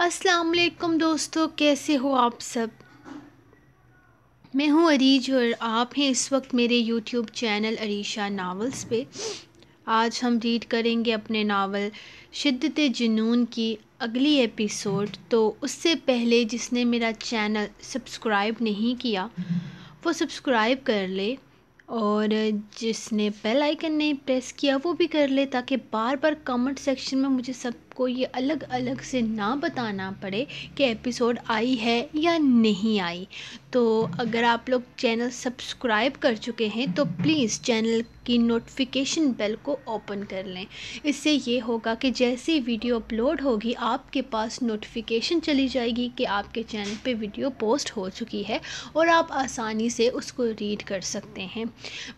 अस्सलाम वालेकुम दोस्तों कैसे हो आप सब मैं हूँ अरीज और आप हैं इस वक्त मेरे YouTube चैनल अरीशा नावल्स पे आज हम रीड करेंगे अपने नावल शिद्दत जुनून की अगली एपिसोड तो उससे पहले जिसने मेरा चैनल सब्सक्राइब नहीं किया वो सब्सक्राइब कर ले और जिसने बेल आइकन नहीं प्रेस किया वो भी कर ले ताकि बार बार कमेंट सेक्शन में मुझे सब आपको ये अलग अलग से ना बताना पड़े कि एपिसोड आई है या नहीं आई तो अगर आप लोग चैनल सब्सक्राइब कर चुके हैं तो प्लीज़ चैनल की नोटिफिकेशन बेल को ओपन कर लें इससे ये होगा कि जैसे वीडियो अपलोड होगी आपके पास नोटिफिकेशन चली जाएगी कि आपके चैनल पे वीडियो पोस्ट हो चुकी है और आप आसानी से उसको रीड कर सकते हैं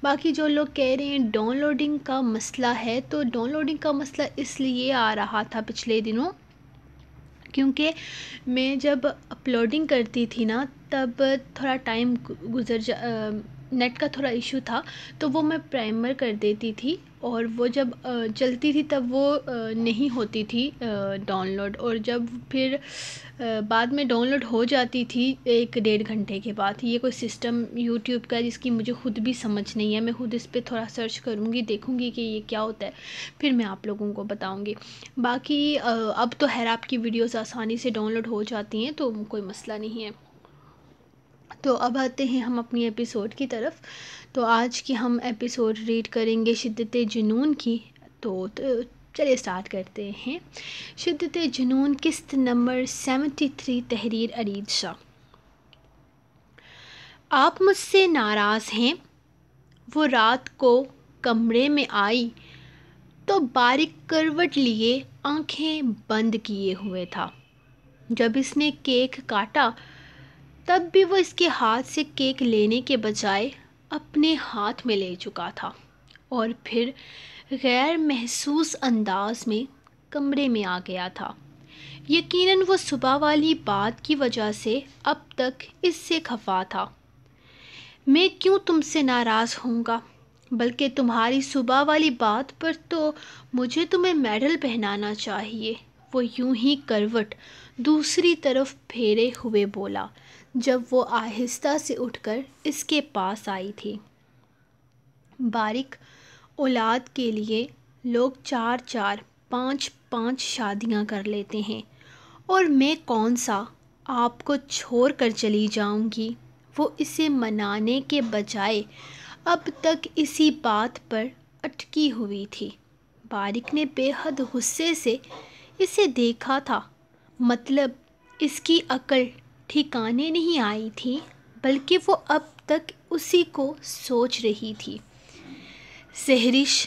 बाकी जो लोग कह रहे हैं डाउनलोडिंग का मसला है तो डाउनलोडिंग का मसला इसलिए आ रहा था पिछले दिनों क्योंकि मैं जब अपलोडिंग करती थी ना तब थोड़ा टाइम गुज़र जा नेट का थोड़ा इशू था तो वो मैं प्राइमर कर देती थी और वो जब चलती थी तब वो नहीं होती थी डाउनलोड और जब फिर बाद में डाउनलोड हो जाती थी एक डेढ़ घंटे के बाद ये कोई सिस्टम यूट्यूब का जिसकी मुझे खुद भी समझ नहीं है मैं खुद इस पर थोड़ा सर्च करूँगी देखूँगी कि ये क्या होता है फिर मैं आप लोगों को बताऊँगी बाकी अब तो हैर की वीडियोज़ आसानी से डाउनलोड हो जाती हैं तो कोई मसला नहीं है तो अब आते हैं हम अपनी एपिसोड की तरफ तो आज की हम एपिसोड रीड करेंगे शिद्दत जुनून की तो, तो चलिए स्टार्ट करते हैं शिद्दत जुनून किस्त नंबर सेवेंटी थ्री तहरीर अरीद शाह आप मुझसे नाराज़ हैं वो रात को कमरे में आई तो बारीक करवट लिए आंखें बंद किए हुए था जब इसने केक काटा तब भी वो इसके हाथ से केक लेने के बजाय अपने हाथ में ले चुका था और फिर गैर महसूस अंदाज में कमरे में आ गया था यकीनन वो सुबह वाली बात की वजह से अब तक इससे खफा था मैं क्यों तुमसे नाराज़ होऊंगा बल्कि तुम्हारी सुबह वाली बात पर तो मुझे तुम्हें मेडल पहनाना चाहिए वो यूं ही करवट दूसरी तरफ फेरे हुए बोला जब वो आहिस्ता से उठकर इसके पास आई थी बारिक औलाद के लिए लोग चार चार पाँच पाँच शादियां कर लेते हैं और मैं कौन सा आपको छोड़ कर चली जाऊंगी वो इसे मनाने के बजाय अब तक इसी बात पर अटकी हुई थी बारिक ने बेहद गुस्से से इसे देखा था मतलब इसकी अकल ठिकाने नहीं आई थी बल्कि वो अब तक उसी को सोच रही थी सहरिश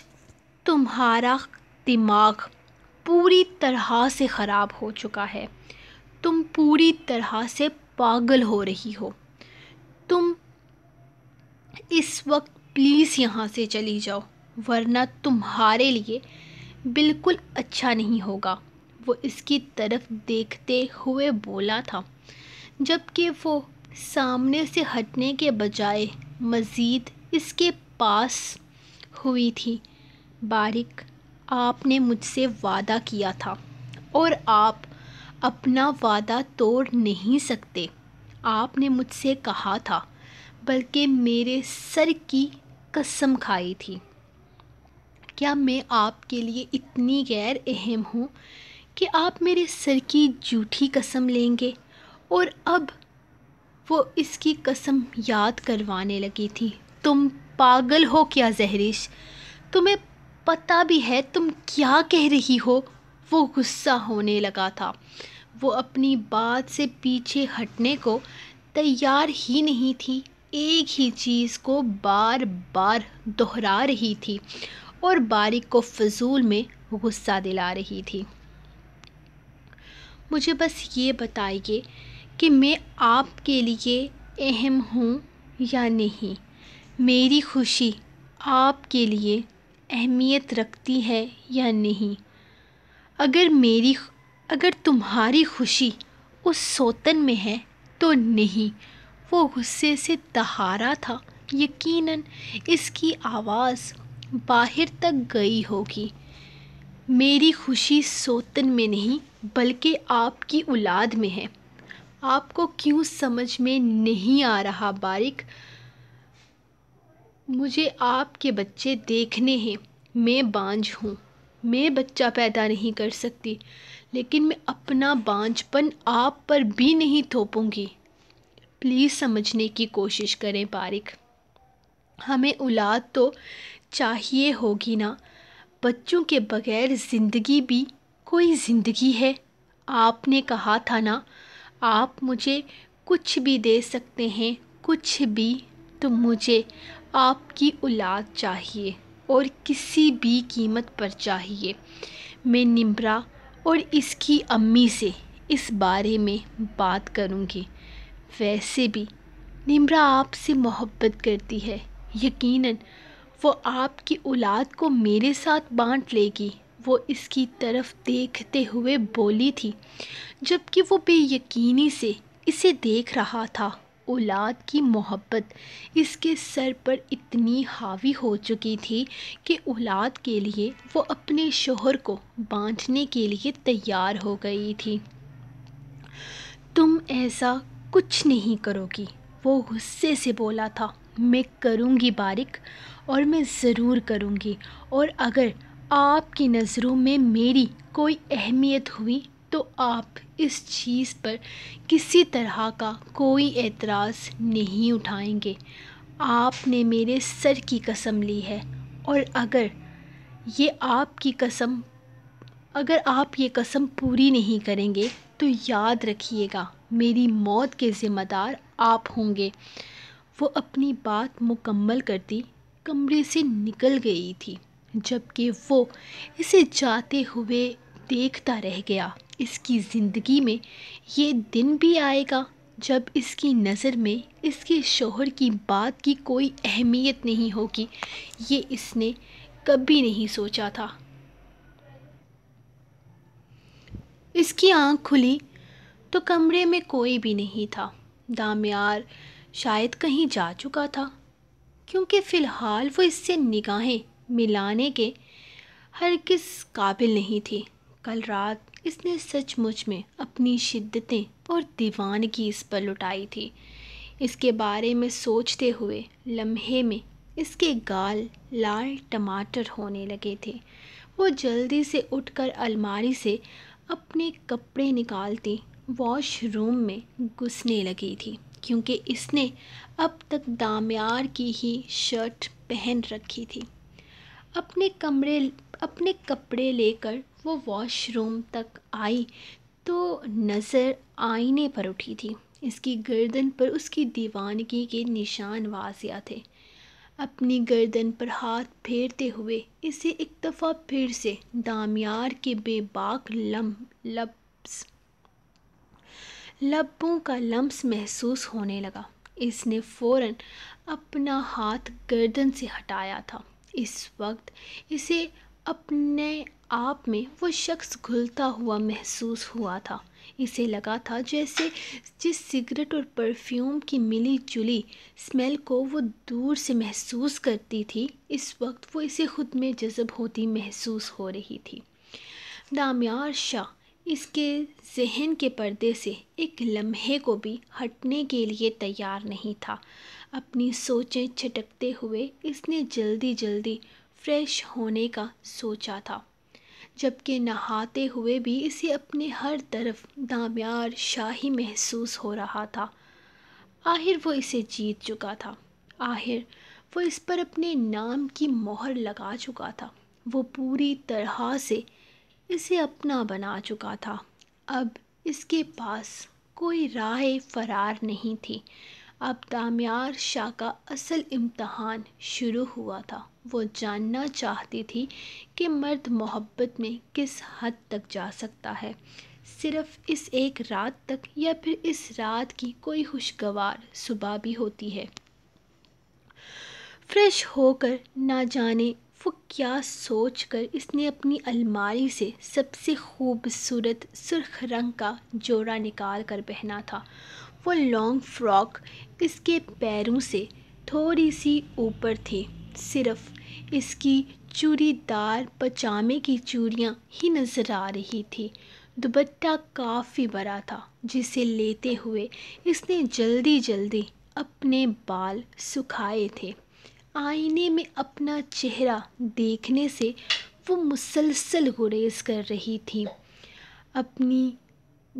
तुम्हारा दिमाग पूरी तरह से ख़राब हो चुका है तुम पूरी तरह से पागल हो रही हो तुम इस वक्त प्लीज़ यहाँ से चली जाओ वरना तुम्हारे लिए बिल्कुल अच्छा नहीं होगा वो इसकी तरफ देखते हुए बोला था जबकि वो सामने से हटने के बजाय मज़ीद इसके पास हुई थी बारिक आपने मुझसे वादा किया था और आप अपना वादा तोड़ नहीं सकते आपने मुझसे कहा था बल्कि मेरे सर की कसम खाई थी क्या मैं आपके लिए इतनी गैर अहम हूँ कि आप मेरे सर की झूठी कसम लेंगे और अब वो इसकी कसम याद करवाने लगी थी तुम पागल हो क्या जहरीश तुम्हें पता भी है तुम क्या कह रही हो वो गुस्सा होने लगा था वो अपनी बात से पीछे हटने को तैयार ही नहीं थी एक ही चीज़ को बार बार दोहरा रही थी और बारिक को फजूल में गुस्सा दिला रही थी मुझे बस ये बताइए कि मैं आपके लिए अहम हूँ या नहीं मेरी खुशी आपके लिए अहमियत रखती है या नहीं अगर मेरी अगर तुम्हारी खुशी उस सोतन में है तो नहीं वो गुस्से से दहारा था यकीनन इसकी आवाज़ बाहर तक गई होगी मेरी खुशी सोतन में नहीं बल्कि आपकी औलाद में है आपको क्यों समझ में नहीं आ रहा बारिक मुझे आपके बच्चे देखने हैं मैं बांझ हूँ मैं बच्चा पैदा नहीं कर सकती लेकिन मैं अपना बांझपन आप पर भी नहीं थोपूंगी प्लीज़ समझने की कोशिश करें बारिक हमें औलाद तो चाहिए होगी ना बच्चों के बगैर ज़िंदगी भी कोई ज़िंदगी है आपने कहा था ना आप मुझे कुछ भी दे सकते हैं कुछ भी तो मुझे आपकी औलाद चाहिए और किसी भी कीमत पर चाहिए मैं निम्रा और इसकी अम्मी से इस बारे में बात करूंगी वैसे भी निम्रा आपसे मोहब्बत करती है यकीनन वो आपकी औलाद को मेरे साथ बांट लेगी वो इसकी तरफ देखते हुए बोली थी जबकि वो बेयकीनी से इसे देख रहा था औलाद की मोहब्बत इसके सर पर इतनी हावी हो चुकी थी कि औलाद के लिए वो अपने शोहर को बांटने के लिए तैयार हो गई थी तुम ऐसा कुछ नहीं करोगी वो गुस्से से बोला था मैं करूँगी बारिक और मैं ज़रूर करूँगी और अगर आपकी नज़रों में मेरी कोई अहमियत हुई तो आप इस चीज़ पर किसी तरह का कोई एतराज़ नहीं उठाएंगे आपने मेरे सर की कसम ली है और अगर ये आपकी कसम अगर आप ये कसम पूरी नहीं करेंगे तो याद रखिएगा मेरी मौत के ज़िम्मेदार आप होंगे वो अपनी बात मुकम्मल करती कमरे से निकल गई थी जबकि वो इसे जाते हुए देखता रह गया इसकी ज़िंदगी में ये दिन भी आएगा जब इसकी नज़र में इसके शोहर की बात की कोई अहमियत नहीं होगी ये इसने कभी नहीं सोचा था इसकी आंख खुली तो कमरे में कोई भी नहीं था दामियार शायद कहीं जा चुका था क्योंकि फ़िलहाल वो इससे निगाहें मिलाने के हर किस काबिल नहीं थी कल रात इसने सचमुच में अपनी शिद्दतें और दीवान की इस पर लुटाई थी इसके बारे में सोचते हुए लम्हे में इसके गाल लाल टमाटर होने लगे थे वो जल्दी से उठकर अलमारी से अपने कपड़े निकालती वॉशरूम में घुसने लगी थी क्योंकि इसने अब तक दामयार की ही शर्ट पहन रखी थी अपने कमरे अपने कपड़े लेकर वो वॉशरूम तक आई तो नज़र आईने पर उठी थी इसकी गर्दन पर उसकी दीवानगी के निशान वाजिया थे अपनी गर्दन पर हाथ फेरते हुए इसे एक दफ़ा फिर से दामियार के बेबाक लम लब्स लब्बों का लम्स महसूस होने लगा इसने फ़ौरन अपना हाथ गर्दन से हटाया था इस वक्त इसे अपने आप में वो शख्स घुलता हुआ महसूस हुआ था इसे लगा था जैसे जिस सिगरेट और परफ्यूम की मिली जुली स्मेल को वो दूर से महसूस करती थी इस वक्त वो इसे खुद में जज़ब होती महसूस हो रही थी दामयार शाह इसके ज़हन के पर्दे से एक लम्हे को भी हटने के लिए तैयार नहीं था अपनी सोचें छटकते हुए इसने जल्दी जल्दी फ्रेश होने का सोचा था जबकि नहाते हुए भी इसे अपने हर तरफ दाम्यार शाही महसूस हो रहा था आखिर वो इसे जीत चुका था आखिर वो इस पर अपने नाम की मोहर लगा चुका था वो पूरी तरह से इसे अपना बना चुका था अब इसके पास कोई राह फ़रार नहीं थी अब दामयार शाह का असल इम्तहान शुरू हुआ था वो जानना चाहती थी कि मर्द मोहब्बत में किस हद तक जा सकता है सिर्फ इस एक रात तक या फिर इस रात की कोई खुशगवार सुबह भी होती है फ्रेश होकर ना जाने वो क्या सोच कर इसने अपनी अलमारी से सबसे खूबसूरत सुर्ख रंग का जोड़ा निकाल कर पहना था वो लॉन्ग फ्रॉक इसके पैरों से थोड़ी सी ऊपर थी सिर्फ इसकी चूड़ीदार पजामे की चूड़ियाँ ही नज़र आ रही थी दुपट्टा काफ़ी बड़ा था जिसे लेते हुए इसने जल्दी जल्दी अपने बाल सुखाए थे आईने में अपना चेहरा देखने से वो मुसलसल गुरेज कर रही थी अपनी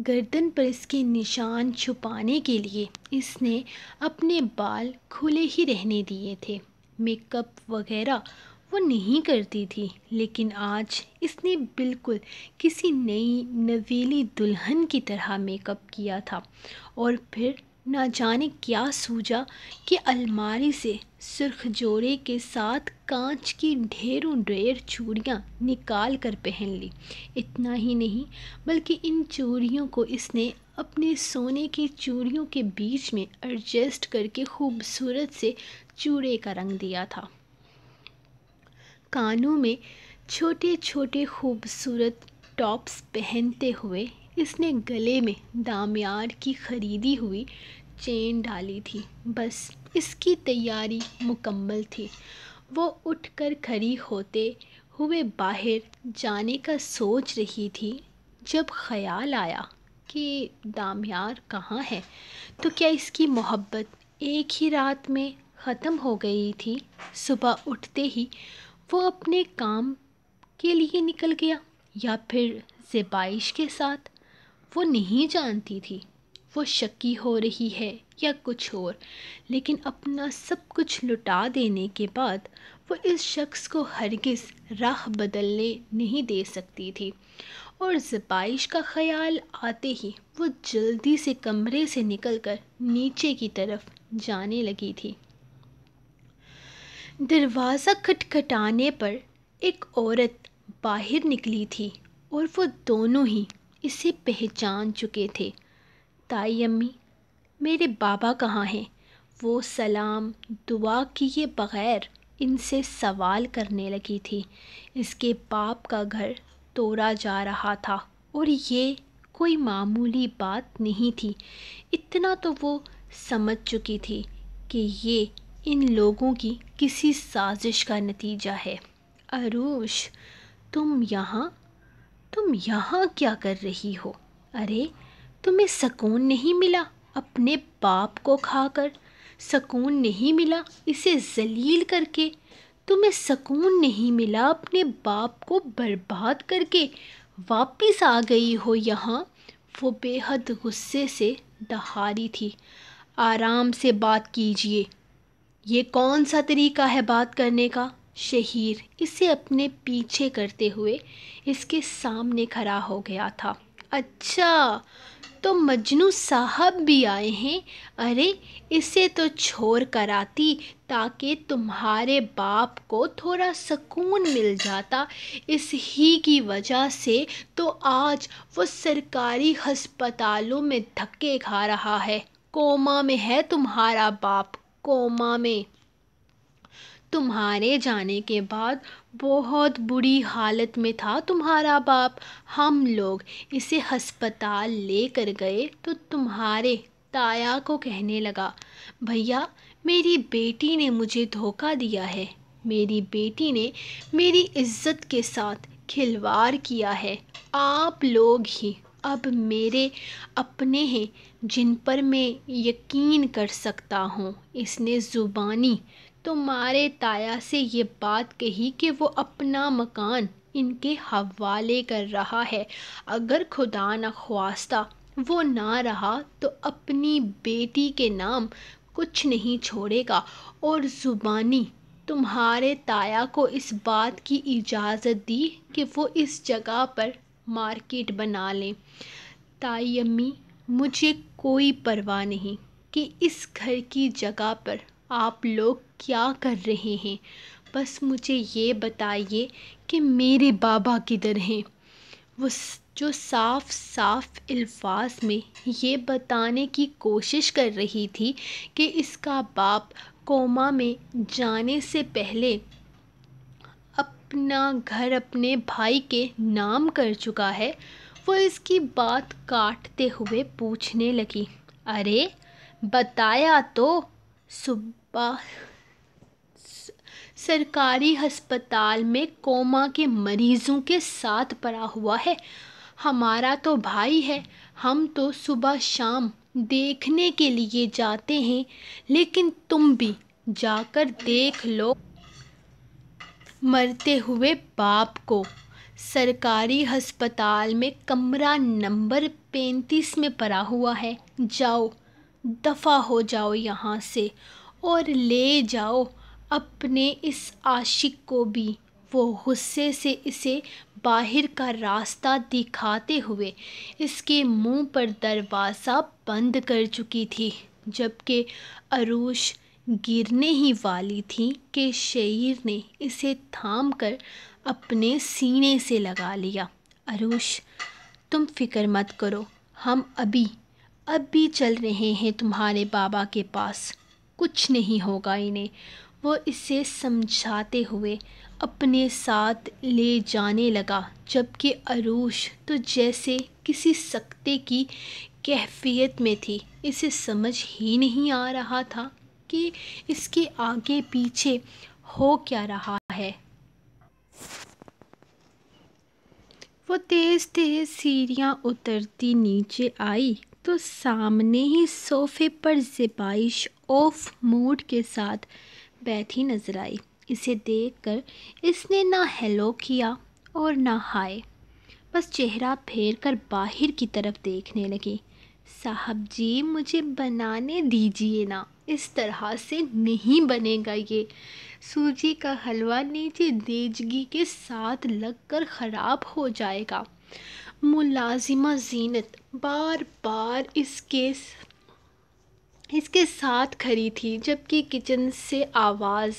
गर्दन पर इसके निशान छुपाने के लिए इसने अपने बाल खुले ही रहने दिए थे मेकअप वगैरह वो नहीं करती थी लेकिन आज इसने बिल्कुल किसी नई नवेली दुल्हन की तरह मेकअप किया था और फिर ना जाने क्या सूझा कि अलमारी से सुर्ख जोड़े के साथ कांच की ढेरों ढेर चूड़ियाँ निकाल कर पहन ली इतना ही नहीं बल्कि इन चूड़ियों को इसने अपने सोने की चूड़ियों के बीच में एडजस्ट करके खूबसूरत से चूड़े का रंग दिया था कानों में छोटे छोटे खूबसूरत टॉप्स पहनते हुए इसने गले में दामयार की खरीदी हुई चेन डाली थी बस इसकी तैयारी मुकम्मल थी वो उठकर खड़ी होते हुए बाहर जाने का सोच रही थी जब ख्याल आया कि दामयार कहाँ है तो क्या इसकी मोहब्बत एक ही रात में ख़त्म हो गई थी सुबह उठते ही वो अपने काम के लिए निकल गया या फिर जेबाइश के साथ वो नहीं जानती थी वो शक्की हो रही है या कुछ और लेकिन अपना सब कुछ लुटा देने के बाद वो इस शख्स को हरगिज़ राह बदलने नहीं दे सकती थी और जबाइश का ख्याल आते ही वो जल्दी से कमरे से निकलकर नीचे की तरफ जाने लगी थी दरवाज़ा खटखटाने पर एक औरत बाहर निकली थी और वो दोनों ही इसे पहचान चुके थे ताई अम्मी मेरे बाबा कहाँ हैं वो सलाम दुआ किए बग़ैर इनसे सवाल करने लगी थी इसके बाप का घर तोड़ा जा रहा था और ये कोई मामूली बात नहीं थी इतना तो वो समझ चुकी थी कि ये इन लोगों की किसी साजिश का नतीजा है अरूश तुम यहाँ तुम यहाँ क्या कर रही हो अरे तुम्हें सकून नहीं मिला अपने बाप को खाकर सकून नहीं मिला इसे जलील करके तुम्हें सकून नहीं मिला अपने बाप को बर्बाद करके वापस आ गई हो यहाँ वो बेहद गुस्से से दहारी थी आराम से बात कीजिए ये कौन सा तरीका है बात करने का शहीर इसे अपने पीछे करते हुए इसके सामने खड़ा हो गया था अच्छा तो मजनू साहब भी आए हैं अरे इसे तो छोड़ कर आती ताकि तुम्हारे बाप को थोड़ा सुकून मिल जाता इस ही की वजह से तो आज वो सरकारी हस्पतालों में धक्के खा रहा है कोमा में है तुम्हारा बाप कोमा में तुम्हारे जाने के बाद बहुत बुरी हालत में था तुम्हारा बाप हम लोग इसे हस्पताल लेकर गए तो तुम्हारे ताया को कहने लगा भैया मेरी बेटी ने मुझे धोखा दिया है मेरी बेटी ने मेरी इज्जत के साथ खिलवाड़ किया है आप लोग ही अब मेरे अपने हैं जिन पर मैं यकीन कर सकता हूँ इसने ज़ुबानी तुम्हारे ताया से ये बात कही कि वो अपना मकान इनके हवाले कर रहा है अगर खुदा न ख्वास्ता वो ना रहा तो अपनी बेटी के नाम कुछ नहीं छोड़ेगा और ज़ुबानी तुम्हारे ताया को इस बात की इजाज़त दी कि वो इस जगह पर मार्केट बना लें ताई अम्मी मुझे कोई परवाह नहीं कि इस घर की जगह पर आप लोग क्या कर रहे हैं बस मुझे ये बताइए कि मेरे बाबा किधर हैं वो जो साफ साफ अल्फाज में ये बताने की कोशिश कर रही थी कि इसका बाप कोमा में जाने से पहले अपना घर अपने भाई के नाम कर चुका है वो इसकी बात काटते हुए पूछने लगी अरे बताया तो सुबह सरकारी हस्पताल में कोमा के मरीज़ों के साथ पड़ा हुआ है हमारा तो भाई है हम तो सुबह शाम देखने के लिए जाते हैं लेकिन तुम भी जाकर देख लो मरते हुए बाप को सरकारी अस्पताल में कमरा नंबर पैंतीस में पड़ा हुआ है जाओ दफ़ा हो जाओ यहाँ से और ले जाओ अपने इस आशिक़ को भी वो गुस्से से इसे बाहर का रास्ता दिखाते हुए इसके मुंह पर दरवाज़ा बंद कर चुकी थी जबकि अरूश गिरने ही वाली थी कि शेर ने इसे थाम कर अपने सीने से लगा लिया अरूश तुम फिक्र मत करो हम अभी अभी चल रहे हैं तुम्हारे बाबा के पास कुछ नहीं होगा इन्हें वो इसे समझाते हुए अपने साथ ले जाने लगा जबकि अरूश तो जैसे किसी सकते की कैफियत में थी इसे समझ ही नहीं आ रहा था कि इसके आगे पीछे हो क्या रहा है वो तेज़ तेज़ सीढ़ियाँ उतरती नीचे आई तो सामने ही सोफ़े पर ज़ीबाइश ऑफ मूड के साथ बैठी नजर आई इसे देखकर इसने ना हेलो किया और ना हाय बस चेहरा फेर कर बाहर की तरफ देखने लगी साहब जी मुझे बनाने दीजिए ना इस तरह से नहीं बनेगा ये सूजी का हलवा नीचे देजगी के साथ लगकर ख़राब हो जाएगा मुलाजिमा जीनत बार बार इसके इसके साथ खड़ी थी जबकि किचन से आवाज़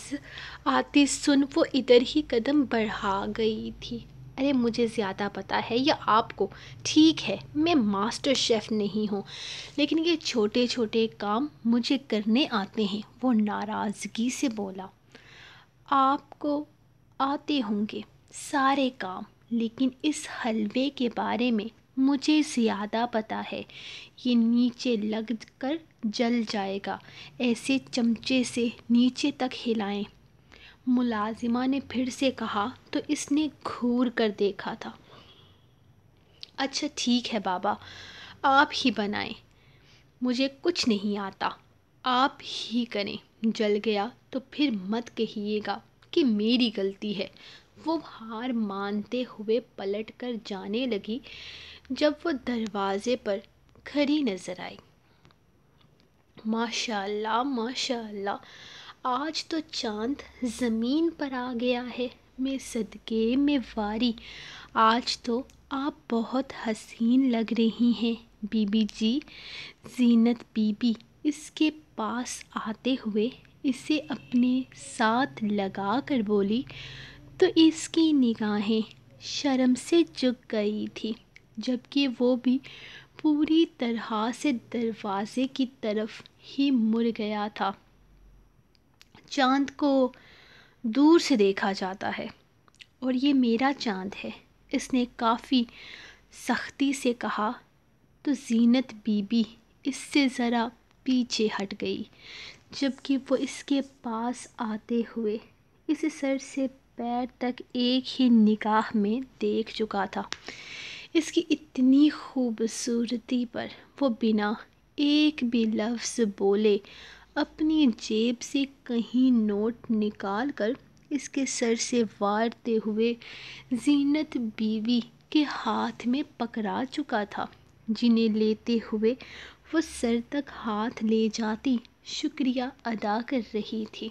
आती सुन वो इधर ही कदम बढ़ा गई थी अरे मुझे ज़्यादा पता है या आपको ठीक है मैं मास्टर शेफ़ नहीं हूँ लेकिन ये छोटे छोटे काम मुझे करने आते हैं वो नाराज़गी से बोला आपको आते होंगे सारे काम लेकिन इस हलवे के बारे में मुझे ज़्यादा पता है ये नीचे लग कर जल जाएगा ऐसे चमचे से नीचे तक हिलाएं मुलाजिमा ने फिर से कहा तो इसने घूर कर देखा था अच्छा ठीक है बाबा आप ही बनाएं मुझे कुछ नहीं आता आप ही करें जल गया तो फिर मत कहिएगा कि मेरी गलती है वो हार मानते हुए पलट कर जाने लगी जब वो दरवाज़े पर खड़ी नज़र आई माशाल्लाह माशाल्लाह आज तो चांद ज़मीन पर आ गया है मैं सदके में वारी आज तो आप बहुत हसीन लग रही हैं बीबी जी जीनत बीबी इसके पास आते हुए इसे अपने साथ लगा कर बोली तो इसकी निगाहें शर्म से झुक गई थी जबकि वो भी पूरी तरह से दरवाज़े की तरफ ही मुड़ गया था चांद को दूर से देखा जाता है और ये मेरा चांद है इसने काफ़ी सख्ती से कहा तो जीनत बीबी इससे ज़रा पीछे हट गई जबकि वो इसके पास आते हुए इस सर से पैर तक एक ही निकाह में देख चुका था इसकी इतनी खूबसूरती पर वो बिना एक भी लफ्ज़ बोले अपनी जेब से कहीं नोट निकाल कर इसके सर से वारते हुए जीनत बीवी के हाथ में पकड़ा चुका था जिन्हें लेते हुए वो सर तक हाथ ले जाती शुक्रिया अदा कर रही थी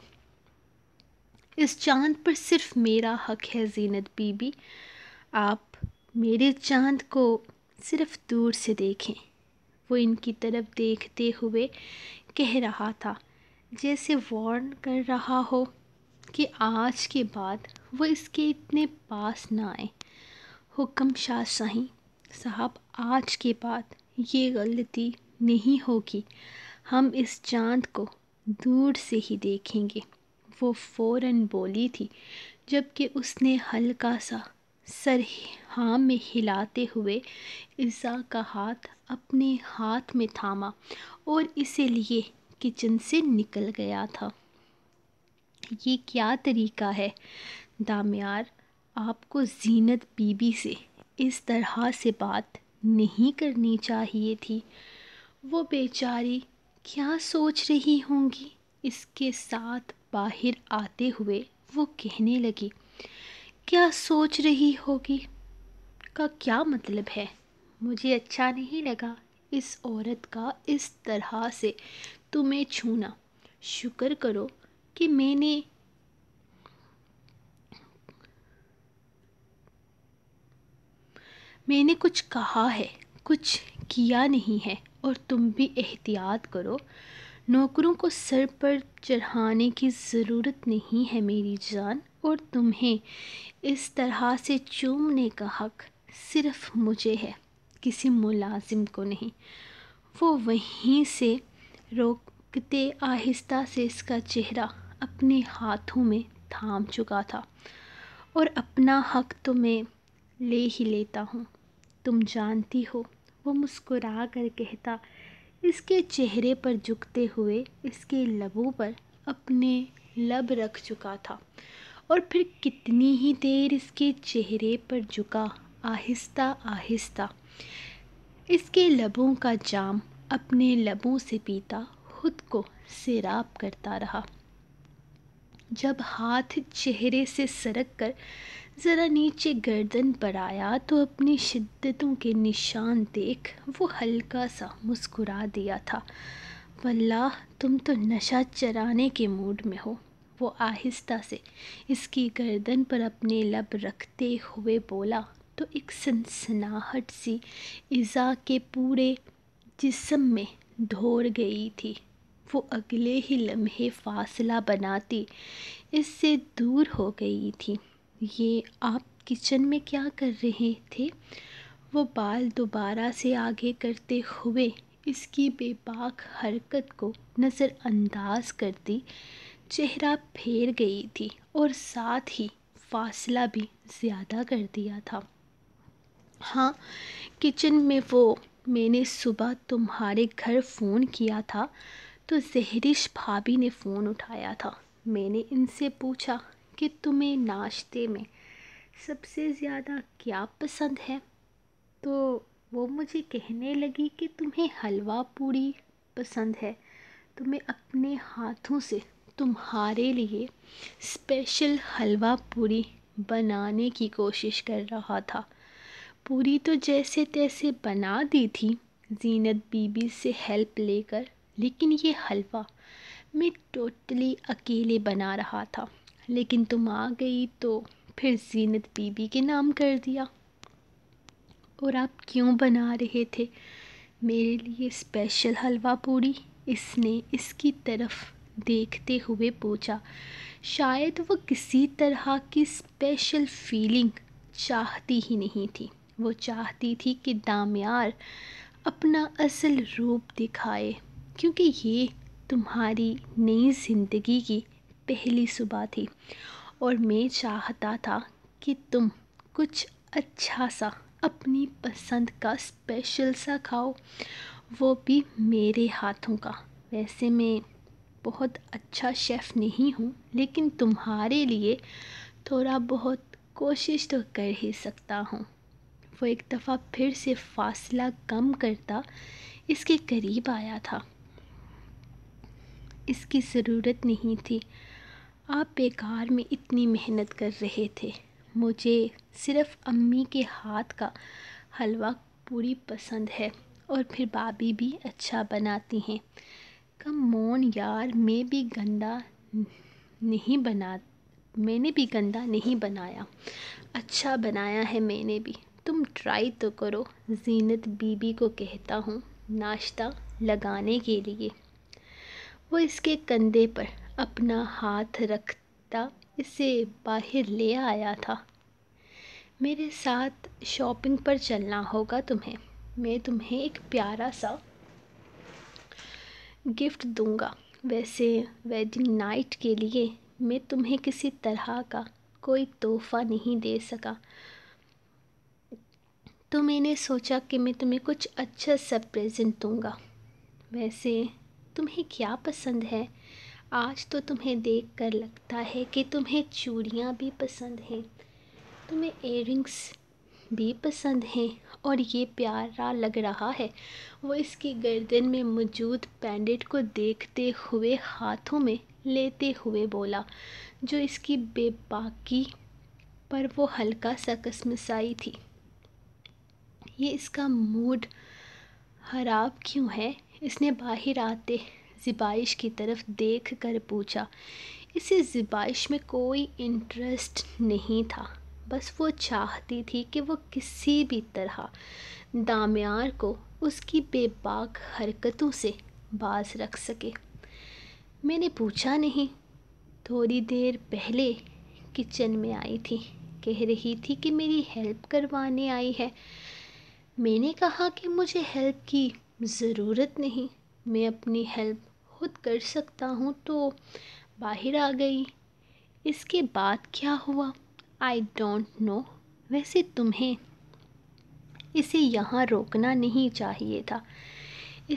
इस चांद पर सिर्फ मेरा हक है जीनत बीबी आप मेरे चांद को सिर्फ दूर से देखें वो इनकी तरफ देखते हुए कह रहा था जैसे वार्न कर रहा हो कि आज के बाद वो इसके इतने पास ना आए हुक्म शाह शाही साहब आज के बाद ये गलती नहीं होगी हम इस चांद को दूर से ही देखेंगे वो फ़ौरन बोली थी जबकि उसने हल्का सा सर हाँ में हिलाते हुए इज़ा का हाथ अपने हाथ में थामा और इसीलिए किचन से निकल गया था ये क्या तरीका है दामियार आपको जीनत बीबी से इस तरह से बात नहीं करनी चाहिए थी वो बेचारी क्या सोच रही होंगी इसके साथ बाहर आते हुए वो कहने लगी क्या सोच रही होगी का क्या मतलब है मुझे अच्छा नहीं लगा इस औरत का इस तरह से तुम्हें छूना शुक्र करो कि मैंने मैंने कुछ कहा है कुछ किया नहीं है और तुम भी एहतियात करो नौकरों को सर पर चढ़ाने की ज़रूरत नहीं है मेरी जान और तुम्हें इस तरह से चूमने का हक सिर्फ़ मुझे है किसी मुलाजिम को नहीं वो वहीं से रोकते आहिस्ता से इसका चेहरा अपने हाथों में थाम चुका था और अपना हक तो मैं ले ही लेता हूँ तुम जानती हो वो मुस्कुरा कर कहता इसके चेहरे पर झुकते हुए इसके लबों पर अपने लब रख चुका था और फिर कितनी ही देर इसके चेहरे पर झुका आहिस्ता आहिस्ता इसके लबों का जाम अपने लबों से पीता खुद को सिराब करता रहा जब हाथ चेहरे से सरक कर ज़रा नीचे गर्दन पर आया तो अपनी शिद्दतों के निशान देख वो हल्का सा मुस्कुरा दिया था वल्लाह तुम तो नशा चराने के मूड में हो वो आहिस्ता से इसकी गर्दन पर अपने लब रखते हुए बोला तो एक सनसनाहट सी इज़ा के पूरे जिसम में ढोर गई थी वो अगले ही लम्हे फासला बनाती इससे दूर हो गई थी ये आप किचन में क्या कर रहे थे वो बाल दोबारा से आगे करते हुए इसकी बेबाक हरकत को नज़रअंदाज करती चेहरा फेर गई थी और साथ ही फासला भी ज़्यादा कर दिया था हाँ किचन में वो मैंने सुबह तुम्हारे घर फ़ोन किया था तो जहरिश भाभी ने फ़ोन उठाया था मैंने इनसे पूछा कि तुम्हें नाश्ते में सबसे ज़्यादा क्या पसंद है तो वो मुझे कहने लगी कि तुम्हें हलवा पूड़ी पसंद है तो मैं अपने हाथों से तुम्हारे लिए स्पेशल हलवा पूड़ी बनाने की कोशिश कर रहा था पूरी तो जैसे तैसे बना दी थी जीनत बीबी से हेल्प लेकर लेकिन ये हलवा मैं टोटली अकेले बना रहा था लेकिन तुम आ गई तो फिर जीनत बीबी के नाम कर दिया और आप क्यों बना रहे थे मेरे लिए स्पेशल हलवा पूड़ी इसने इसकी तरफ देखते हुए पूछा शायद वो किसी तरह की स्पेशल फीलिंग चाहती ही नहीं थी वो चाहती थी कि दामयार अपना असल रूप दिखाए क्योंकि ये तुम्हारी नई ज़िंदगी की पहली सुबह थी और मैं चाहता था कि तुम कुछ अच्छा सा अपनी पसंद का स्पेशल सा खाओ वो भी मेरे हाथों का वैसे मैं बहुत अच्छा शेफ़ नहीं हूँ लेकिन तुम्हारे लिए थोड़ा बहुत कोशिश तो कर ही सकता हूँ वो एक दफ़ा फिर से फासला कम करता इसके करीब आया था इसकी ज़रूरत नहीं थी आप बेकार में इतनी मेहनत कर रहे थे मुझे सिर्फ अम्मी के हाथ का हलवा पूरी पसंद है और फिर भाभी भी अच्छा बनाती हैं कम मोन यार मैं भी गंदा नहीं बना मैंने भी गंदा नहीं बनाया अच्छा बनाया है मैंने भी तुम ट्राई तो करो जीनत बीबी को कहता हूँ नाश्ता लगाने के लिए वो इसके कंधे पर अपना हाथ रखता इसे बाहर ले आया था मेरे साथ शॉपिंग पर चलना होगा तुम्हें मैं तुम्हें एक प्यारा सा गिफ्ट दूंगा वैसे वेडिंग नाइट के लिए मैं तुम्हें किसी तरह का कोई तोहफ़ा नहीं दे सका तो मैंने सोचा कि मैं तुम्हें कुछ अच्छा सा प्रेजेंट दूंगा वैसे तुम्हें क्या पसंद है आज तो तुम्हें देख कर लगता है कि तुम्हें चूड़ियाँ भी पसंद हैं तुम्हें एयरिंग्स भी पसंद हैं और ये प्यारा लग रहा है वो इसकी गर्दन में मौजूद पैंडेट को देखते हुए हाथों में लेते हुए बोला जो इसकी बेबाकी पर वो हल्का सा कसमसाई थी ये इसका मूड ख़राब क्यों है इसने बाहर आते जिबाइश की तरफ देख कर पूछा इसे जिबाइश में कोई इंटरेस्ट नहीं था बस वो चाहती थी कि वो किसी भी तरह दामयार को उसकी बेबाक हरकतों से बाज रख सके मैंने पूछा नहीं थोड़ी देर पहले किचन में आई थी कह रही थी कि मेरी हेल्प करवाने आई है मैंने कहा कि मुझे हेल्प की ज़रूरत नहीं मैं अपनी हेल्प खुद कर सकता हूँ तो बाहर आ गई इसके बाद क्या हुआ आई डोंट नो वैसे तुम्हें इसे यहाँ रोकना नहीं चाहिए था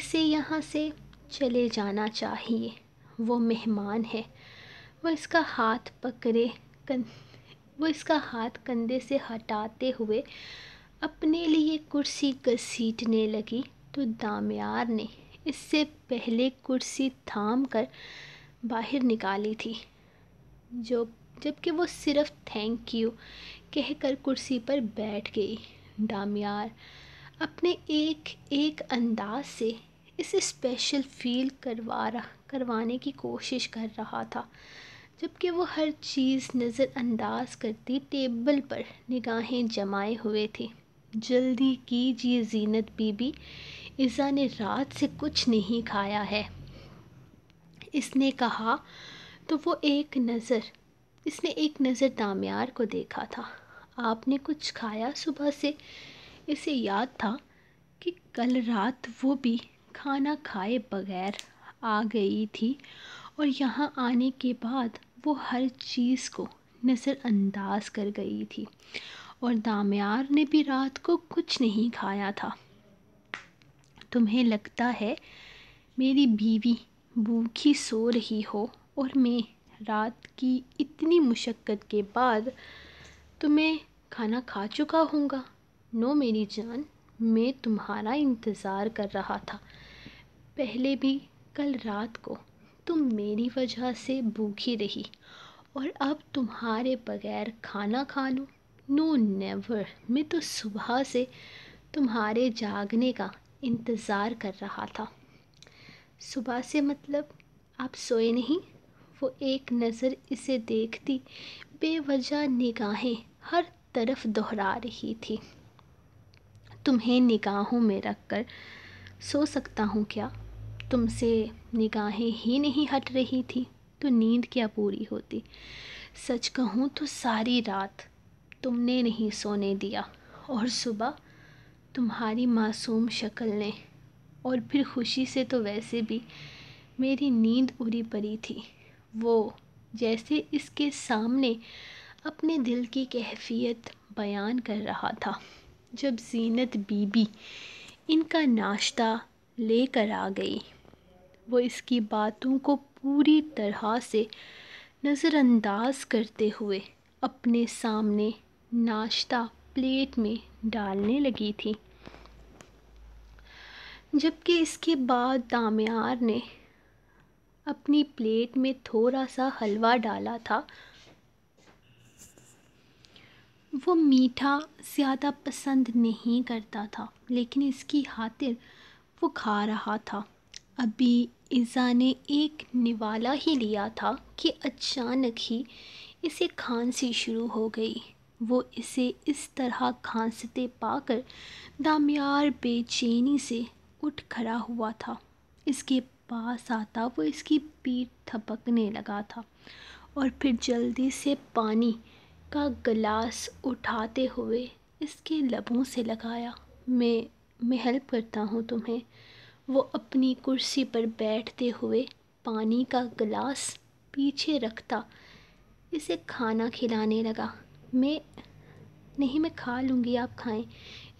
इसे यहाँ से चले जाना चाहिए वो मेहमान है वो इसका हाथ पकड़े कं वो इसका हाथ कंधे से हटाते हुए अपने लिए कुर्सी घसीटने लगी तो दामयार ने इससे पहले कुर्सी थाम कर बाहर निकाली थी जो जबकि वो सिर्फ थैंक यू कहकर कुर्सी पर बैठ गई डामियार अपने एक एक अंदाज से इसे स्पेशल फील करवा रहा करवाने की कोशिश कर रहा था जबकि वो हर चीज़ नज़रअंदाज करती टेबल पर निगाहें जमाए हुए थी जल्दी कीजिए जीनत बीबी ईसा ने रात से कुछ नहीं खाया है इसने कहा तो वो एक नज़र इसने एक नज़र दामियार को देखा था आपने कुछ खाया सुबह से इसे याद था कि कल रात वो भी खाना खाए बगैर आ गई थी और यहाँ आने के बाद वो हर चीज़ को नज़रअंदाज कर गई थी और दामियार ने भी रात को कुछ नहीं खाया था तुम्हें लगता है मेरी बीवी भूखी सो रही हो और मैं रात की इतनी मुशक्क़त के बाद तुम्हें खाना खा चुका होऊंगा नो मेरी जान मैं तुम्हारा इंतज़ार कर रहा था पहले भी कल रात को तुम मेरी वजह से भूखी रही और अब तुम्हारे बगैर खाना खा लूँ नो नेवर मैं तो सुबह से तुम्हारे जागने का इंतज़ार कर रहा था सुबह से मतलब आप सोए नहीं वो एक नज़र इसे देखती बेवजह निगाहें हर तरफ दोहरा रही थी तुम्हें निगाहों में रख कर सो सकता हूँ क्या तुमसे निगाहें ही नहीं हट रही थी तो नींद क्या पूरी होती सच कहूँ तो सारी रात तुमने नहीं सोने दिया और सुबह तुम्हारी मासूम शक्ल ने और फिर खुशी से तो वैसे भी मेरी नींद उड़ी पड़ी थी वो जैसे इसके सामने अपने दिल की कैफियत बयान कर रहा था जब जीनत बीबी इनका नाश्ता लेकर आ गई वो इसकी बातों को पूरी तरह से नज़रअंदाज करते हुए अपने सामने नाश्ता प्लेट में डालने लगी थी जबकि इसके बाद दामयार ने अपनी प्लेट में थोड़ा सा हलवा डाला था वो मीठा ज़्यादा पसंद नहीं करता था लेकिन इसकी खातिर वो खा रहा था अभी ईज़ा ने एक निवाला ही लिया था कि अचानक ही इसे खांसी शुरू हो गई वो इसे इस तरह खांसते पाकर दामियार बेचैनी से उठ खड़ा हुआ था इसके पास आता वो इसकी पीठ थपकने लगा था और फिर जल्दी से पानी का गलास उठाते हुए इसके लबों से लगाया मैं मैं हेल्प करता हूँ तुम्हें वो अपनी कुर्सी पर बैठते हुए पानी का गिलास पीछे रखता इसे खाना खिलाने लगा मैं नहीं मैं खा लूँगी आप खाएं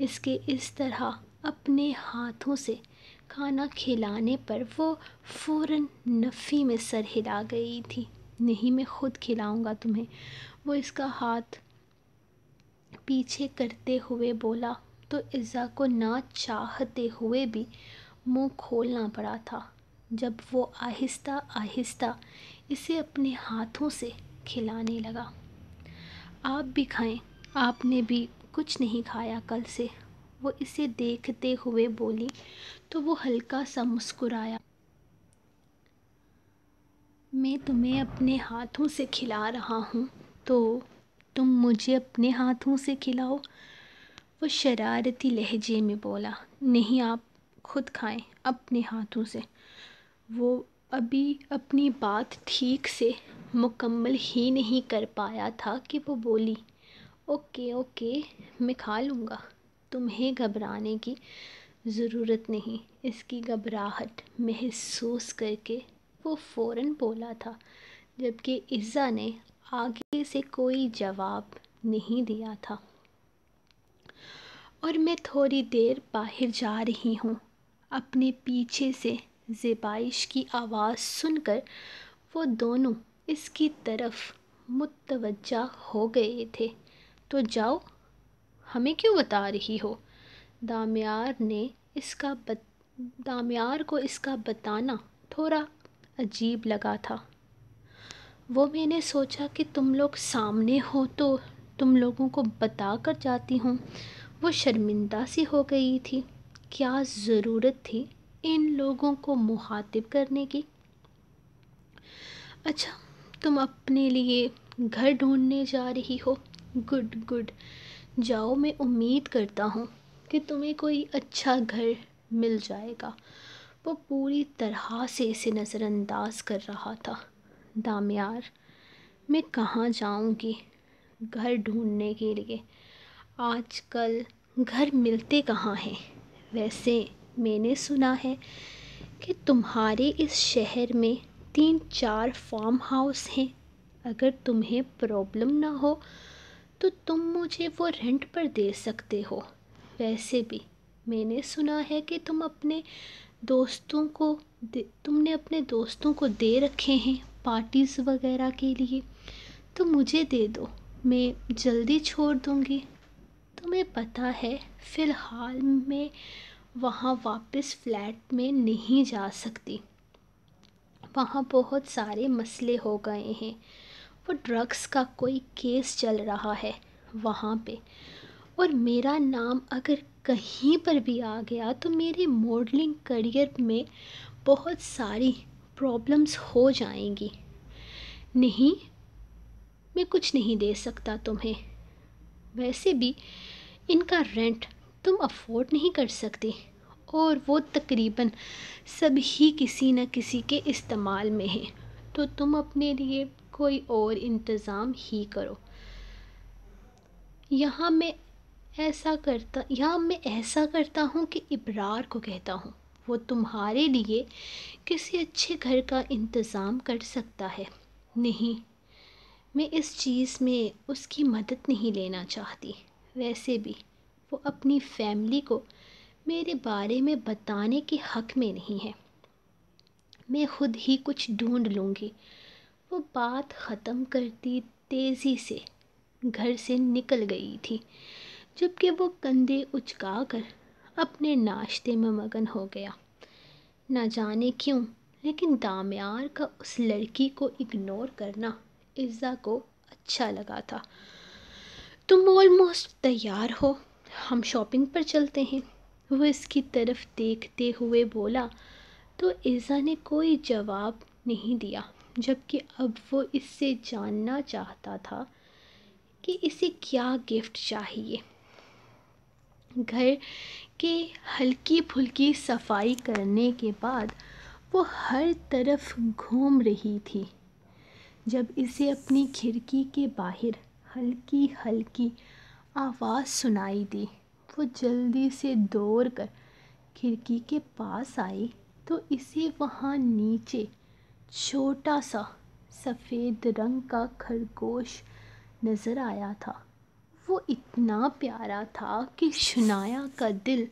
इसके इस तरह अपने हाथों से खाना खिलाने पर वो फ़ौर नफ़ी में सर हिला गई थी नहीं मैं ख़ुद खिलाऊंगा तुम्हें वो इसका हाथ पीछे करते हुए बोला तो इज़ा को ना चाहते हुए भी मुंह खोलना पड़ा था जब वो आहिस्ता आहिस्ता इसे अपने हाथों से खिलाने लगा आप भी खाएं आपने भी कुछ नहीं खाया कल से वो इसे देखते हुए बोली तो वो हल्का सा मुस्कुराया मैं तुम्हें अपने हाथों से खिला रहा हूँ तो तुम मुझे अपने हाथों से खिलाओ वो शरारती लहजे में बोला नहीं आप खुद खाएं अपने हाथों से वो अभी अपनी बात ठीक से मुकम्मल ही नहीं कर पाया था कि वो बोली ओके ओके मैं खा लूँगा तुम्हें घबराने की ज़रूरत नहीं इसकी घबराहट महसूस करके वो फ़ौर बोला था जबकि इज़ा ने आगे से कोई जवाब नहीं दिया था और मैं थोड़ी देर बाहर जा रही हूँ अपने पीछे से ज़िबाइश की आवाज़ सुनकर वो दोनों इसकी तरफ मुतवजा हो गए थे तो जाओ हमें क्यों बता रही हो दामियार ने इसका बत दामियार को इसका बताना थोड़ा अजीब लगा था वो मैंने सोचा कि तुम लोग सामने हो तो तुम लोगों को बता कर जाती हूँ वो शर्मिंदा सी हो गई थी क्या ज़रूरत थी इन लोगों को मुहातिब करने की अच्छा तुम अपने लिए घर ढूंढने जा रही हो गुड गुड जाओ मैं उम्मीद करता हूँ कि तुम्हें कोई अच्छा घर मिल जाएगा वो पूरी तरह से इसे नज़रअंदाज कर रहा था दामियार मैं कहाँ जाऊँगी घर ढूँढने के लिए आजकल घर मिलते कहाँ हैं वैसे मैंने सुना है कि तुम्हारे इस शहर में तीन चार फार्म हाउस हैं अगर तुम्हें प्रॉब्लम ना हो तो तुम मुझे वो रेंट पर दे सकते हो वैसे भी मैंने सुना है कि तुम अपने दोस्तों को तुमने अपने दोस्तों को दे रखे हैं पार्टीज़ वगैरह के लिए तो मुझे दे दो मैं जल्दी छोड़ दूँगी तुम्हें पता है फ़िलहाल मैं वहाँ वापस फ्लैट में नहीं जा सकती वहाँ बहुत सारे मसले हो गए हैं वो ड्रग्स का कोई केस चल रहा है वहाँ पे और मेरा नाम अगर कहीं पर भी आ गया तो मेरे मॉडलिंग करियर में बहुत सारी प्रॉब्लम्स हो जाएंगी नहीं मैं कुछ नहीं दे सकता तुम्हें वैसे भी इनका रेंट तुम अफोर्ड नहीं कर सकते और वो तकरीबन सभी किसी न किसी के इस्तेमाल में है तो तुम अपने लिए कोई और इंतज़ाम ही करो यहाँ मैं ऐसा करता यहाँ मैं ऐसा करता हूँ कि इब्रार को कहता हूँ वो तुम्हारे लिए किसी अच्छे घर का इंतज़ाम कर सकता है नहीं मैं इस चीज़ में उसकी मदद नहीं लेना चाहती वैसे भी वो अपनी फैमिली को मेरे बारे में बताने के हक़ में नहीं है मैं ख़ुद ही कुछ ढूंढ लूँगी वो बात ख़त्म करती तेज़ी से घर से निकल गई थी जबकि वो कंधे उचका कर अपने नाश्ते में मगन हो गया ना जाने क्यों लेकिन दामयार का उस लड़की को इग्नोर करना इज़ा को अच्छा लगा था तुम ऑलमोस्ट तैयार हो हम शॉपिंग पर चलते हैं वो इसकी तरफ देखते हुए बोला तो ईज़ा ने कोई जवाब नहीं दिया जबकि अब वो इससे जानना चाहता था कि इसे क्या गिफ्ट चाहिए घर के हल्की फुल्की सफाई करने के बाद वो हर तरफ घूम रही थी जब इसे अपनी खिड़की के बाहर हल्की हल्की आवाज़ सुनाई दी वो जल्दी से दौड़ कर खिड़की के पास आई तो इसे वहाँ नीचे छोटा सा सफ़ेद रंग का खरगोश नज़र आया था वो इतना प्यारा था कि शनाया का दिल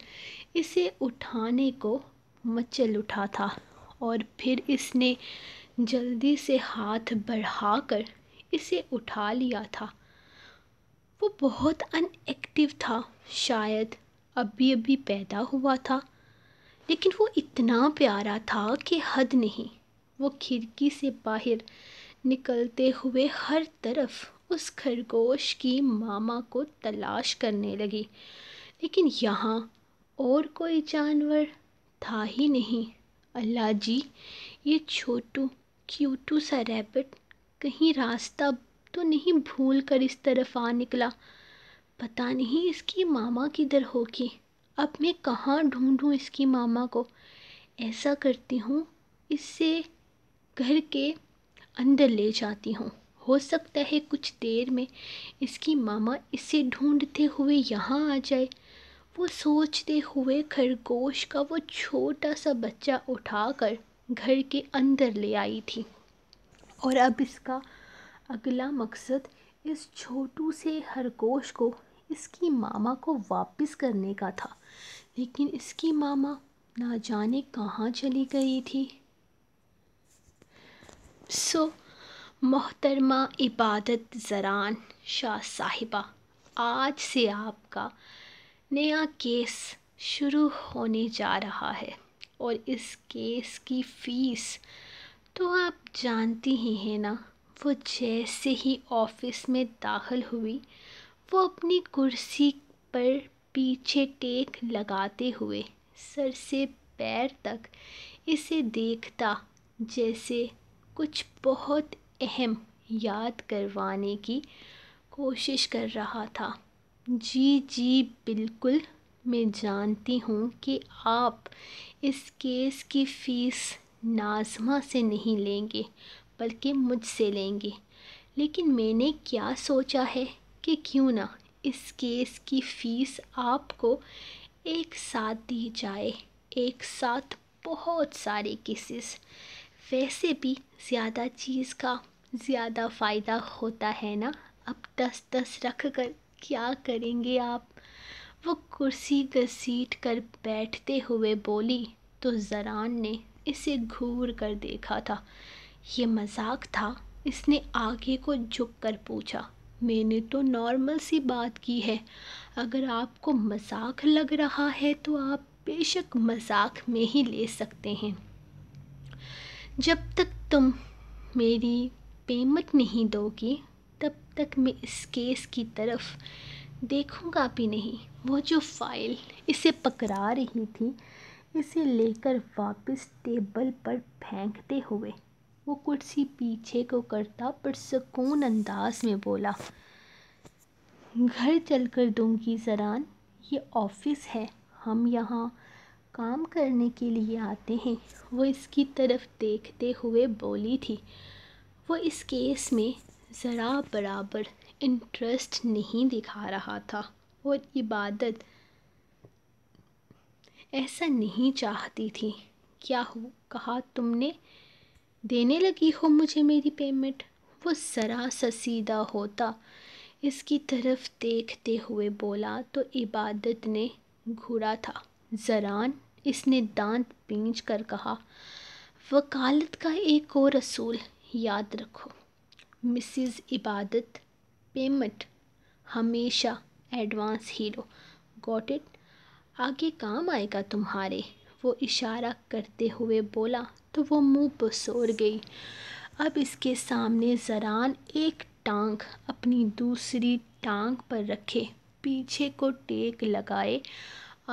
इसे उठाने को मचल उठा था और फिर इसने जल्दी से हाथ बढ़ाकर इसे उठा लिया था वो बहुत अनएक्टिव था शायद अभी अभी पैदा हुआ था लेकिन वो इतना प्यारा था कि हद नहीं वो खिड़की से बाहर निकलते हुए हर तरफ उस खरगोश की मामा को तलाश करने लगी लेकिन यहाँ और कोई जानवर था ही नहीं अल्लाह जी ये छोटू क्यूटू सा रैबिट कहीं रास्ता तो नहीं भूल कर इस तरफ आ निकला पता नहीं इसकी मामा किधर होगी अब मैं कहाँ ढूंढूं इसकी मामा को ऐसा करती हूँ इससे घर के अंदर ले जाती हूँ हो सकता है कुछ देर में इसकी मामा इसे ढूंढते हुए यहाँ आ जाए वो सोचते हुए खरगोश का वो छोटा सा बच्चा उठाकर घर के अंदर ले आई थी और अब इसका अगला मकसद इस छोटू से खरगोश को इसकी मामा को वापस करने का था लेकिन इसकी मामा ना जाने कहाँ चली गई थी सो मोहतरमा इबादत जरान शाह साहिबा आज से आपका नया केस शुरू होने जा रहा है और इस केस की फ़ीस तो आप जानती ही हैं ना वो जैसे ही ऑफिस में दाखिल हुई वो अपनी कुर्सी पर पीछे टेक लगाते हुए सर से पैर तक इसे देखता जैसे कुछ बहुत अहम याद करवाने की कोशिश कर रहा था जी जी बिल्कुल मैं जानती हूँ कि आप इस केस की फ़ीस नाजमा से नहीं लेंगे बल्कि मुझसे लेंगे लेकिन मैंने क्या सोचा है कि क्यों ना इस केस की फ़ीस आपको एक साथ दी जाए एक साथ बहुत सारे केसेस वैसे भी ज़्यादा चीज़ का ज़्यादा फ़ायदा होता है ना अब दस दस रख कर क्या करेंगे आप वो कुर्सी घसीट कर बैठते हुए बोली तो जरान ने इसे घूर कर देखा था ये मजाक था इसने आगे को झुक कर पूछा मैंने तो नॉर्मल सी बात की है अगर आपको मजाक लग रहा है तो आप बेशक मजाक में ही ले सकते हैं जब तक तुम मेरी पेमेंट नहीं दोगे तब तक मैं इस केस की तरफ देखूंगा भी नहीं वो जो फ़ाइल इसे पकड़ा रही थी इसे लेकर वापस टेबल पर फेंकते हुए वो कुर्सी पीछे को करता पर सुकून अंदाज में बोला घर चल कर जरान ये ऑफिस है हम यहाँ काम करने के लिए आते हैं वो इसकी तरफ देखते हुए बोली थी वो इस केस में ज़रा बराबर इंटरेस्ट नहीं दिखा रहा था और इबादत ऐसा नहीं चाहती थी क्या हो कहा तुमने देने लगी हो मुझे मेरी पेमेंट वो ज़रा सा सीधा होता इसकी तरफ देखते हुए बोला तो इबादत ने घूरा था जरान इसने दांत पींच कर कहा वकालत का एक और असूल याद रखो मिसिज़ इबादत पेमेंट हमेशा एडवांस हीरो गॉट इट आगे काम आएगा तुम्हारे वो इशारा करते हुए बोला तो वो मुंह बसोर गई अब इसके सामने जरान एक टांग अपनी दूसरी टांग पर रखे पीछे को टेक लगाए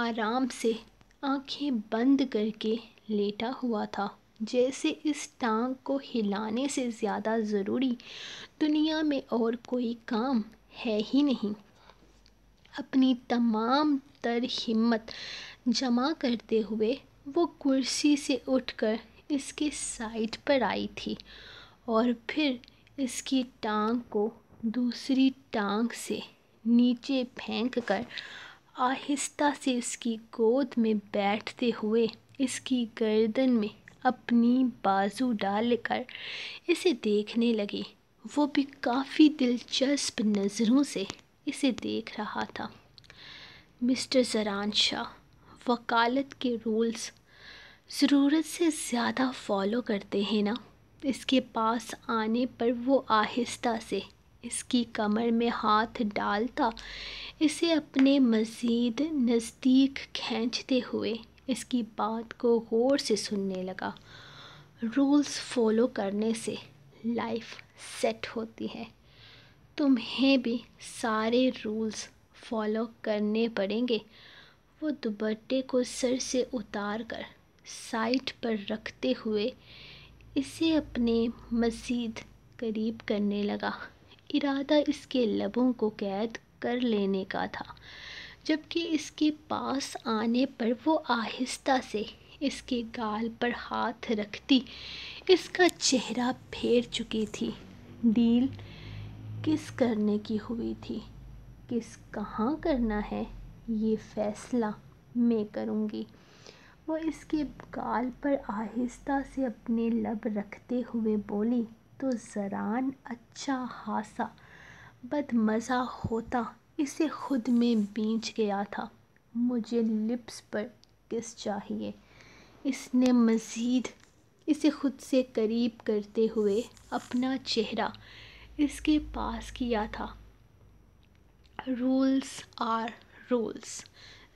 आराम से आंखें बंद करके लेटा हुआ था जैसे इस टांग को हिलाने से ज़्यादा ज़रूरी दुनिया में और कोई काम है ही नहीं अपनी तमाम तर हिम्मत जमा करते हुए वो कुर्सी से उठकर इसके साइड पर आई थी और फिर इसकी टांग को दूसरी टांग से नीचे फेंक कर आहिस्ता से उसकी गोद में बैठते हुए इसकी गर्दन में अपनी बाजू डालकर इसे देखने लगे वो भी काफ़ी दिलचस्प नज़रों से इसे देख रहा था मिस्टर जरान शाह वकालत के रूल्स ज़रूरत से ज़्यादा फॉलो करते हैं ना इसके पास आने पर वो आहिस्ता से इसकी कमर में हाथ डालता इसे अपने मज़ीद नज़दीक खींचते हुए इसकी बात को गौर से सुनने लगा रूल्स फॉलो करने से लाइफ सेट होती है तुम्हें भी सारे रूल्स फॉलो करने पड़ेंगे वो दुपट्टे को सर से उतार कर साइड पर रखते हुए इसे अपने मज़ीद करीब करने लगा इरादा इसके लबों को कैद कर लेने का था जबकि इसके पास आने पर वो आहिस्ता से इसके गाल पर हाथ रखती इसका चेहरा फेर चुकी थी डील किस करने की हुई थी किस कहाँ करना है ये फैसला मैं करूँगी वो इसके गाल पर आहिस्ता से अपने लब रखते हुए बोली तो ज़रान अच्छा हासा बदमज़ा होता इसे खुद में बींच गया था मुझे लिप्स पर किस चाहिए इसने मज़ीद इसे खुद से करीब करते हुए अपना चेहरा इसके पास किया था रूल्स आर रूल्स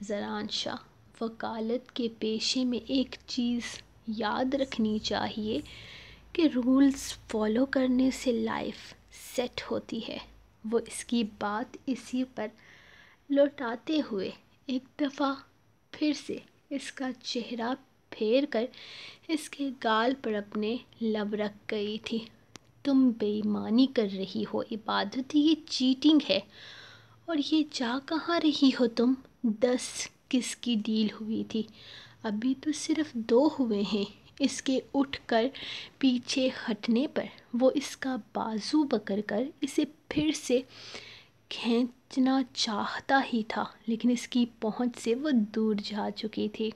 जरान शाह वकालत के पेशे में एक चीज़ याद रखनी चाहिए के रूल्स फॉलो करने से लाइफ सेट होती है वो इसकी बात इसी पर लौटाते हुए एक दफ़ा फिर से इसका चेहरा फेर कर इसके गाल पर अपने लब रख गई थी तुम बेईमानी कर रही हो इबादत ये चीटिंग है और ये जा कहाँ रही हो तुम दस किसकी डील हुई थी अभी तो सिर्फ दो हुए हैं इसके उठकर पीछे हटने पर वो इसका बाजू पकड़कर इसे फिर से खींचना चाहता ही था लेकिन इसकी पहुंच से वो दूर जा चुकी थी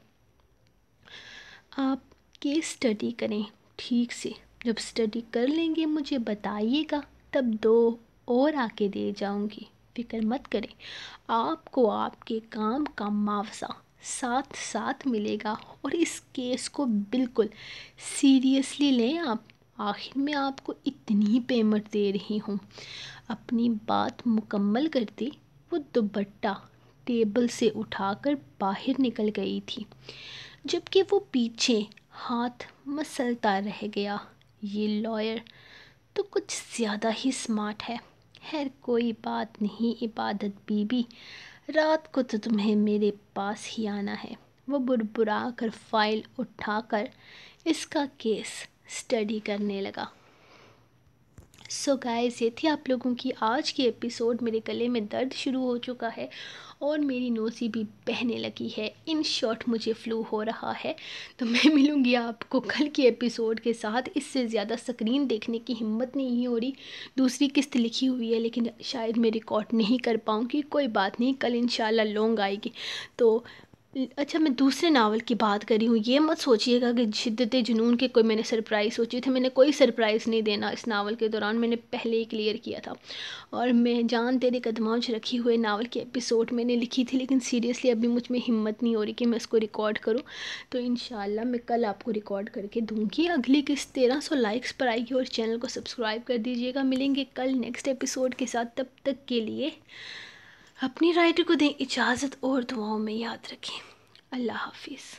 आप केस स्टडी करें ठीक से जब स्टडी कर लेंगे मुझे बताइएगा तब दो और आके दे जाऊंगी फिक्र मत करें आपको आपके काम का मुआवजा साथ साथ मिलेगा और इस केस को बिल्कुल सीरियसली लें आप आखिर में आपको इतनी पेमेंट दे रही हूँ अपनी बात मुकम्मल करते वो दुबट्टा टेबल से उठाकर बाहर निकल गई थी जबकि वो पीछे हाथ मसलता रह गया ये लॉयर तो कुछ ज़्यादा ही स्मार्ट है खैर कोई बात नहीं इबादत बीबी रात को तो तुम्हें मेरे पास ही आना है वो बुरबुरा कर फाइल उठाकर इसका केस स्टडी करने लगा सो so गाइस ये थी आप लोगों की आज की एपिसोड मेरे गले में दर्द शुरू हो चुका है और मेरी नोसी भी बहने लगी है इन शॉर्ट मुझे फ्लू हो रहा है तो मैं मिलूँगी आपको कल के एपिसोड के साथ इससे ज़्यादा स्क्रीन देखने की हिम्मत नहीं हो रही दूसरी किस्त लिखी हुई है लेकिन शायद मैं रिकॉर्ड नहीं कर पाऊँगी कोई बात नहीं कल इन लॉन्ग आएगी तो अच्छा मैं दूसरे नावल की बात करी हूँ ये मत सोचिएगा कि शिद्दत जुनून के कोई मैंने सरप्राइज़ सोची थी मैंने कोई सरप्राइज़ नहीं देना इस नावल के दौरान मैंने पहले ही क्लियर किया था और मैं जान तेरे कदमाज रखी हुए नावल के एपिसोड मैंने लिखी थी लेकिन सीरियसली अभी मुझ में हिम्मत नहीं हो रही कि मैं उसको रिकॉर्ड करूँ तो इन मैं कल आपको रिकॉर्ड करके दूँगी अगली किस्त तेरह सौ लाइक्स पर आएगी और चैनल को सब्सक्राइब कर दीजिएगा मिलेंगे कल नेक्स्ट एपिसोड के साथ तब तक के लिए अपनी राइटर को दें इजाज़त और दुआओं में याद रखें अल्लाह हाफिज़